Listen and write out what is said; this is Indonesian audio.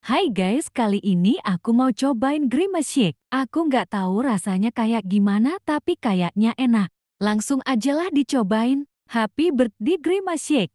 Hai guys, kali ini aku mau cobain Grimace Shake. Aku nggak tahu rasanya kayak gimana, tapi kayaknya enak. Langsung ajalah dicobain. Happy birthday Grimace Shake.